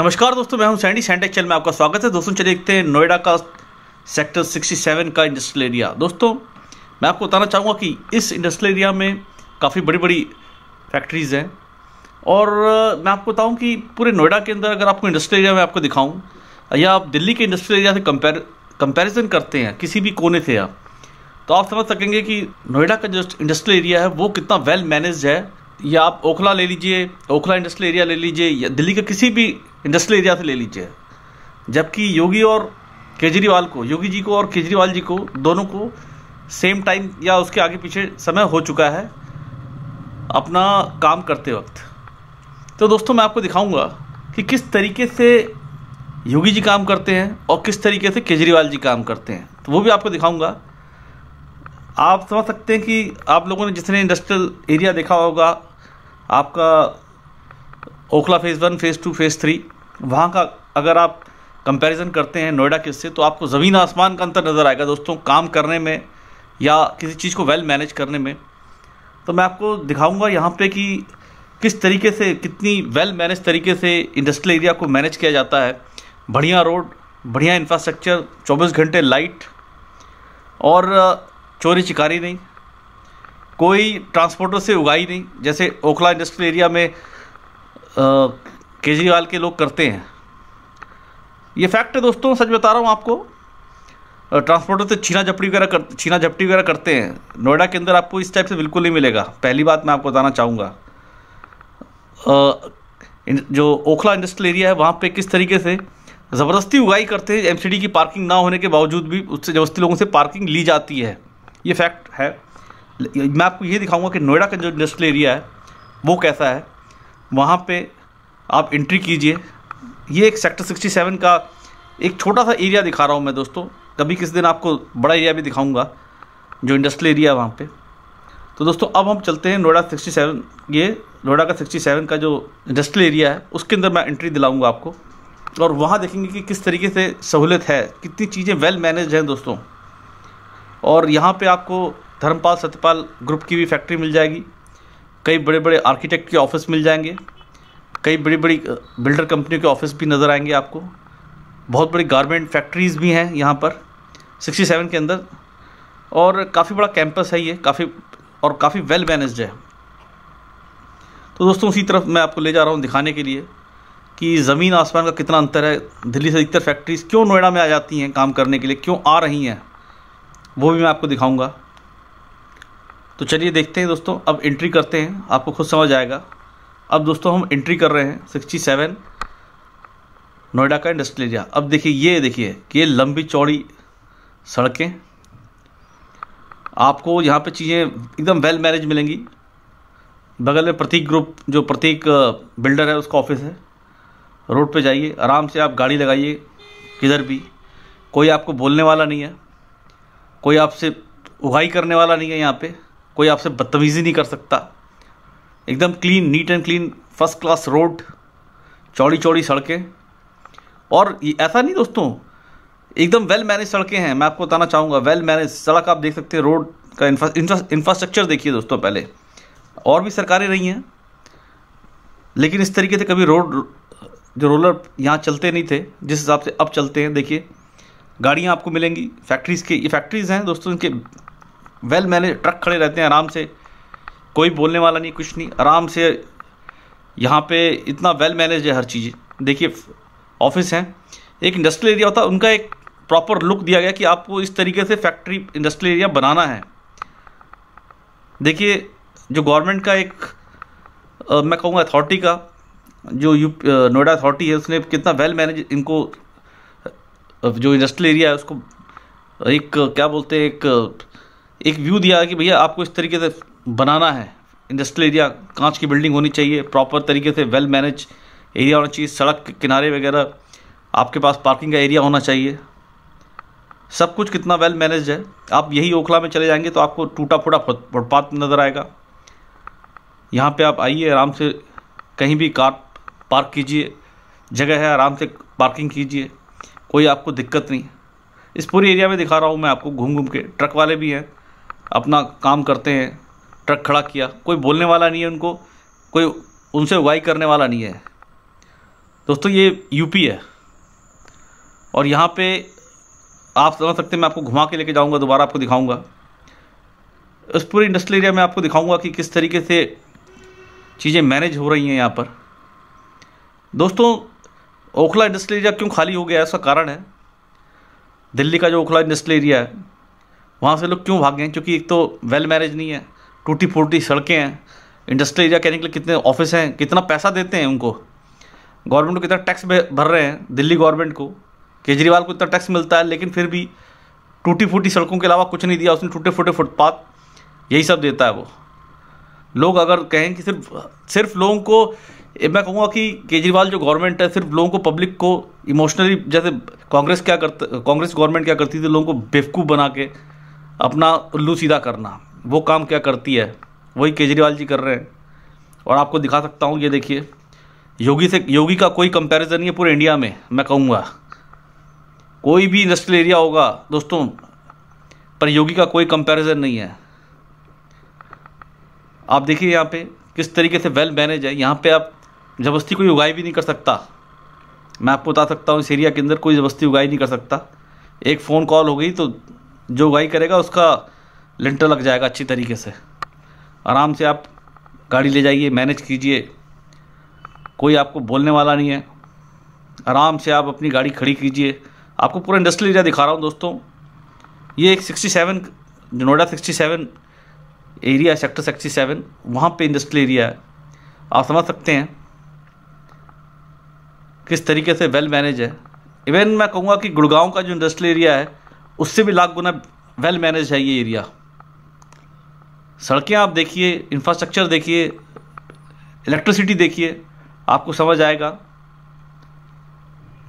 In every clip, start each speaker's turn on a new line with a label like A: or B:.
A: नमस्कार दोस्तों मैं हूं सैंडी सैंटेक चैनल में आपका स्वागत है दोस्तों चलिए देखते हैं नोएडा का सेक्टर 67 का इंडस्ट्रियल एरिया दोस्तों मैं आपको बताना चाहूँगा कि इस इंडस्ट्रियल एरिया में काफ़ी बड़ी बड़ी फैक्ट्रीज़ हैं और मैं आपको बताऊँ कि पूरे नोएडा के अंदर अगर आपको इंडस्ट्रियल एरिया में आपको दिखाऊँ या आप दिल्ली के इंडस्ट्रियल एरिया से कंपेर कंपेरिजन करते हैं किसी भी कोने से आप तो आप समझ सकेंगे कि नोएडा का जो इंडस्ट्रियल एरिया है वो कितना वेल मैनेज है या आप ओखला ले लीजिए ओखला इंडस्ट्रियल एरिया ले लीजिए या दिल्ली का किसी भी इंडस्ट्रियल एरिया से ले लीजिए जबकि योगी और केजरीवाल को योगी जी को और केजरीवाल जी को दोनों को सेम टाइम या उसके आगे पीछे समय हो चुका है अपना काम करते वक्त तो दोस्तों मैं आपको दिखाऊंगा कि किस तरीके से योगी जी काम करते हैं और किस तरीके से केजरीवाल जी काम करते हैं तो वो भी आपको दिखाऊंगा आप समझ सकते हैं कि आप लोगों ने जिसने इंडस्ट्रियल एरिया देखा होगा आपका Okhla phase one phase two phase three वहाँ का अगर आप कंपैरिजन करते हैं नोएडा के तो आपको ज़मीन आसमान का अंतर नज़र आएगा दोस्तों काम करने में या किसी चीज़ को वेल मैनेज करने में तो मैं आपको दिखाऊंगा यहाँ पे कि किस तरीके से कितनी वेल मैनेज तरीके से इंडस्ट्रियल एरिया को मैनेज किया जाता है बढ़िया रोड बढ़िया इंफ्रास्ट्रक्चर चौबीस घंटे लाइट और चोरी चिकारी नहीं कोई ट्रांसपोर्टर से उगाई नहीं जैसे ओखला इंडस्ट्रियल एरिया में केजरीवाल के लोग करते हैं ये फैक्ट है दोस्तों सच बता रहा हूँ आपको ट्रांसपोर्टर तो से छीना झपटी वगैरह कर छीना झपटी वगैरह करते हैं नोएडा के अंदर आपको इस टाइप से बिल्कुल नहीं मिलेगा पहली बात मैं आपको बताना चाहूँगा जो ओखला इंडस्ट्रियल एरिया है वहाँ पे किस तरीके से ज़बरदस्ती उगाई करते हैं एमसीडी की पार्किंग ना होने के बावजूद भी उससे ज़बरदस्ती लोगों से पार्किंग ली जाती है ये फैक्ट है मैं आपको ये दिखाऊंगा कि नोएडा का जो इंडस्ट्रियल एरिया है वो कैसा है वहाँ पे आप एंट्री कीजिए ये एक सेक्टर 67 का एक छोटा सा एरिया दिखा रहा हूँ मैं दोस्तों कभी किसी दिन आपको बड़ा एरिया भी दिखाऊंगा जो इंडस्ट्रियल एरिया है वहाँ पे तो दोस्तों अब हम चलते हैं नोएडा 67 ये नोएडा का 67 का जो इंडस्ट्रियल एरिया है उसके अंदर मैं एंट्री दिलाऊँगा आपको और वहाँ देखेंगे कि किस तरीके से सहूलियत है कितनी चीज़ें वेल मैनेज हैं दोस्तों और यहाँ पर आपको धर्मपाल सत्यपाल ग्रुप की भी फैक्ट्री मिल जाएगी कई बड़े बड़े आर्किटेक्ट के ऑफिस मिल जाएंगे कई बड़ी बड़ी बिल्डर कंपनी के ऑफिस भी नज़र आएंगे आपको बहुत बड़ी गारमेंट फैक्ट्रीज़ भी हैं यहाँ पर 67 के अंदर और काफ़ी बड़ा कैंपस है ये काफ़ी और काफ़ी वेल मैनेज्ड है तो दोस्तों उसी तरफ मैं आपको ले जा रहा हूँ दिखाने के लिए कि ज़मीन आसमान का कितना अंतर है दिल्ली से अधिकतर फैक्ट्रीज़ क्यों नोएडा में आ जाती हैं काम करने के लिए क्यों आ रही हैं वो भी मैं आपको दिखाऊंगा तो चलिए देखते हैं दोस्तों अब एंट्री करते हैं आपको खुद समझ आएगा अब दोस्तों हम एंट्री कर रहे हैं सिक्सटी सेवन नोएडा का इंडस्ट्रियल एरिया अब देखिए ये देखिए कि ये लंबी चौड़ी सड़कें आपको यहाँ पे चीज़ें एकदम वेल मैरिज मिलेंगी बगल में प्रतीक ग्रुप जो प्रतीक बिल्डर है उसका ऑफिस है रोड पे जाइए आराम से आप गाड़ी लगाइए किधर भी कोई आपको बोलने वाला नहीं है कोई आपसे उगाई करने वाला नहीं है यहाँ पर कोई आपसे बदतमीज़ी नहीं कर सकता एकदम clean neat and clean first class road चौड़ी चौड़ी सड़कें और ऐसा नहीं दोस्तों एकदम वेल मैनेज सड़कें हैं मैं आपको बताना चाहूँगा वेल मैनेज सड़क आप देख सकते हैं रोड का इंफ्रास्ट्रक्चर देखिए दोस्तों पहले और भी सरकारें रही हैं लेकिन इस तरीके से कभी रोड जो रोलर यहाँ चलते नहीं थे जिस हिसाब से अब चलते हैं देखिए गाड़ियाँ आपको मिलेंगी फैक्ट्रीज़ के ये फैक्ट्रीज़ हैं दोस्तों इनके वेल मैंने ट्रक खड़े रहते हैं आराम से कोई बोलने वाला नहीं कुछ नहीं आराम से यहाँ पे इतना वेल मैनेज है हर चीज़ देखिए ऑफिस हैं एक इंडस्ट्रियल एरिया होता है उनका एक प्रॉपर लुक दिया गया कि आपको इस तरीके से फैक्ट्री इंडस्ट्रियल एरिया बनाना है देखिए जो गवर्नमेंट का एक आ, मैं कहूँगा अथॉरिटी का जो यू नोएडा अथॉरिटी है उसने कितना वेल मैनेज इनको जो इंडस्ट्रियल एरिया है उसको एक क्या बोलते हैं एक एक व्यू दिया कि भैया आपको इस तरीके से बनाना है इंडस्ट्रियल एरिया कांच की बिल्डिंग होनी चाहिए प्रॉपर तरीके से वेल मैनेज एरिया होना चाहिए सड़क किनारे वगैरह आपके पास पार्किंग का एरिया होना चाहिए सब कुछ कितना वेल मैनेज है आप यही ओखला में चले जाएंगे तो आपको टूटा फूटा फुटपाथ नज़र आएगा यहाँ पे आप आइए आराम से कहीं भी कार पार्क कीजिए जगह है आराम से पार्किंग कीजिए कोई आपको दिक्कत नहीं इस पूरे एरिया में दिखा रहा हूँ मैं आपको घूम घूम के ट्रक वाले भी हैं अपना काम करते हैं ट्रक खड़ा किया कोई बोलने वाला नहीं है उनको कोई उनसे वाई करने वाला नहीं है दोस्तों ये यूपी है और यहाँ पे आप समझ सकते हैं मैं आपको घुमा के लेके जाऊँगा दोबारा आपको दिखाऊँगा इस पूरे इंडस्ट्रियल एरिया में आपको दिखाऊँगा कि किस तरीके से चीज़ें मैनेज हो रही हैं यहाँ पर दोस्तों ओखला इंडस्ट्रियल एरिया क्यों खाली हो गया ऐसा कारण है दिल्ली का जो ओखला इंडस्ट्रियल एरिया है वहाँ से लोग क्यों भागे हैं क्योंकि एक तो वेल मैरिज नहीं है टूटी फूटी सड़कें हैं इंडस्ट्रियल एरिया कहने के लिए कितने ऑफिस हैं कितना पैसा देते हैं उनको गवर्नमेंट को कितना टैक्स भर रहे हैं दिल्ली गवर्नमेंट को केजरीवाल को इतना टैक्स मिलता है लेकिन फिर भी टूटी फूटी सड़कों के अलावा कुछ नहीं दिया उसने टूटे फूटे फुटपाथ यही सब देता है वो लोग अगर कहें कि सिर्फ सिर्फ लोगों को मैं कहूँगा कि केजरीवाल जो गवर्नमेंट है सिर्फ लोगों को पब्लिक को इमोशनली जैसे कांग्रेस क्या करता कांग्रेस गवर्नमेंट क्या करती थी लोगों को बेवकूफ़ बना के अपना उल्लू सीधा करना वो काम क्या करती है वही केजरीवाल जी कर रहे हैं और आपको दिखा सकता हूँ ये देखिए योगी से योगी का कोई कंपैरिजन नहीं है पूरे इंडिया में मैं कहूँगा कोई भी इंडस्ट्रियल एरिया होगा दोस्तों पर योगी का कोई कंपैरिजन नहीं है आप देखिए यहाँ पे किस तरीके से वेल मैनेज है यहाँ पे आप जबरदस्ती कोई उगाई भी नहीं कर सकता मैं आपको बता सकता हूँ इस एरिया के अंदर कोई जबरदस्ती उगाई नहीं कर सकता एक फ़ोन कॉल हो गई तो जो उगाई करेगा उसका लिंटर लग जाएगा अच्छी तरीके से आराम से आप गाड़ी ले जाइए मैनेज कीजिए कोई आपको बोलने वाला नहीं है आराम से आप अपनी गाड़ी खड़ी कीजिए आपको पूरा इंडस्ट्रियल एरिया दिखा रहा हूँ दोस्तों ये एक sixty seven Noida sixty seven area sector sixty seven वहाँ पर इंडस्ट्रियल एरिया है आप समझ सकते हैं किस तरीके से वेल मैनेज है इवन मैं कहूँगा कि गुड़गांव का जो इंडस्ट्रियल एरिया है उससे भी लाख गुना वेल मैनेज है ये एरिया सड़कें आप देखिए इंफ्रास्ट्रक्चर देखिए इलेक्ट्रिसिटी देखिए आपको समझ आएगा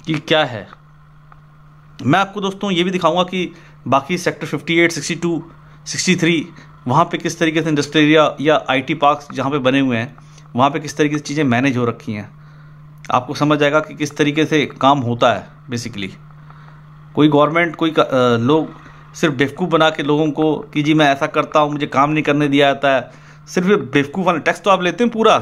A: कि क्या है मैं आपको दोस्तों ये भी दिखाऊंगा कि बाकी सेक्टर 58, 62, 63 वहाँ पे किस तरीके से इंडस्ट्री एरिया या आईटी पार्क्स जहाँ पे बने हुए हैं वहाँ पे किस तरीके से चीज़ें मैनेज हो रखी हैं आपको समझ आएगा कि किस तरीके से काम होता है बेसिकली कोई गवर्नमेंट कोई लोग सिर्फ बेवकूफ़ बना के लोगों को कि जी मैं ऐसा करता हूँ मुझे काम नहीं करने दिया जाता है सिर्फ बेवकूफ़ वाले टैक्स तो आप लेते हैं पूरा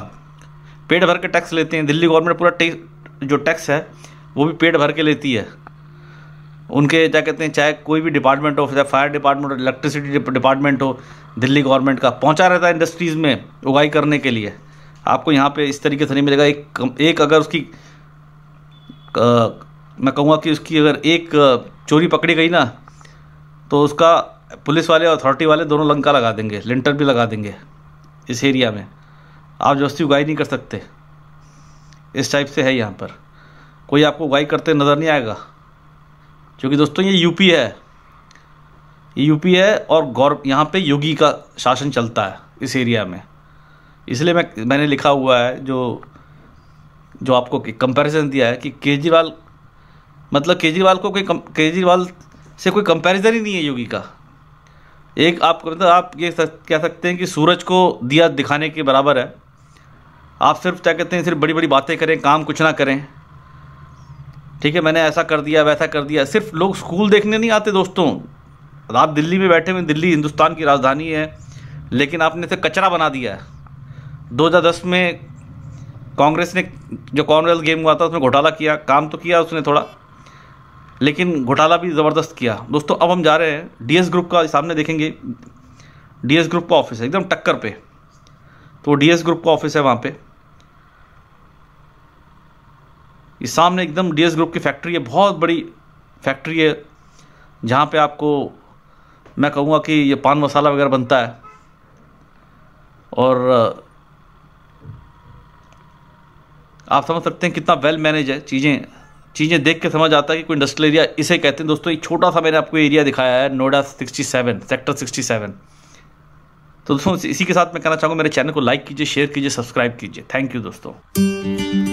A: पेट भर के टैक्स लेते हैं दिल्ली गवर्नमेंट पूरा जो टैक्स है वो भी पेट भर के लेती है उनके क्या कहते हैं चाहे कोई भी डिपार्टमेंट हो चाहे फायर डिपार्टमेंट हो इलेक्ट्रिसिटी डिपार्टमेंट हो दिल्ली गवर्नमेंट का पहुंचा रहता है इंडस्ट्रीज़ में उगाई करने के लिए आपको यहाँ पे इस तरीके से नहीं मिलेगा एक एक अगर उसकी मैं कहूँगा कि उसकी अगर एक चोरी पकड़ी गई ना तो उसका पुलिस वाले और अथॉरिटी वाले दोनों लंका लगा देंगे लिंटर भी लगा देंगे इस एरिया में आप जबरदस्ती उगाई नहीं कर सकते इस टाइप से है यहाँ पर कोई आपको उगाई करते नज़र नहीं आएगा क्योंकि दोस्तों ये यूपी है ये यूपी है और गौर यहाँ पे योगी का शासन चलता है इस एरिया में इसलिए मैं मैंने लिखा हुआ है जो जो आपको कंपैरिजन दिया है कि केजरीवाल मतलब केजरीवाल को कोई केजरीवाल से कोई कंपैरिजन ही नहीं है योगी का एक आप मतलब आप ये कह सकते हैं कि सूरज को दिया दिखाने के बराबर है आप सिर्फ क्या कहते हैं सिर्फ बड़ी बड़ी बातें करें काम कुछ ना करें ठीक है मैंने ऐसा कर दिया वैसा कर दिया सिर्फ लोग स्कूल देखने नहीं आते दोस्तों आप दिल्ली में बैठे हुए दिल्ली हिंदुस्तान की राजधानी है लेकिन आपने इसे कचरा बना दिया है दो में कांग्रेस ने जो कॉमनवेल्थ गेम हुआ था उसमें घोटाला किया काम तो किया उसने थोड़ा लेकिन घोटाला भी ज़बरदस्त किया दोस्तों अब हम जा रहे हैं डीएस ग्रुप का सामने देखेंगे डीएस ग्रुप का ऑफिस है एकदम टक्कर पे तो डीएस ग्रुप का ऑफिस है वहाँ पे इस सामने एकदम डीएस ग्रुप की फैक्ट्री है बहुत बड़ी फैक्ट्री है जहाँ पे आपको मैं कहूँगा कि ये पान मसाला वगैरह बनता है और आप समझ सकते हैं कितना वेल मैनेज है चीज़ें चीज़ें देख के समझ आता है कि कोई इंडस्ट्रियल एरिया इसे कहते हैं दोस्तों एक छोटा सा मैंने आपको एरिया दिखाया है नोएडा 67 सेक्टर 67 तो दोस्तों इसी के साथ मैं कहना चाहूँगा मेरे चैनल को लाइक कीजिए शेयर कीजिए सब्सक्राइब कीजिए थैंक यू दोस्तों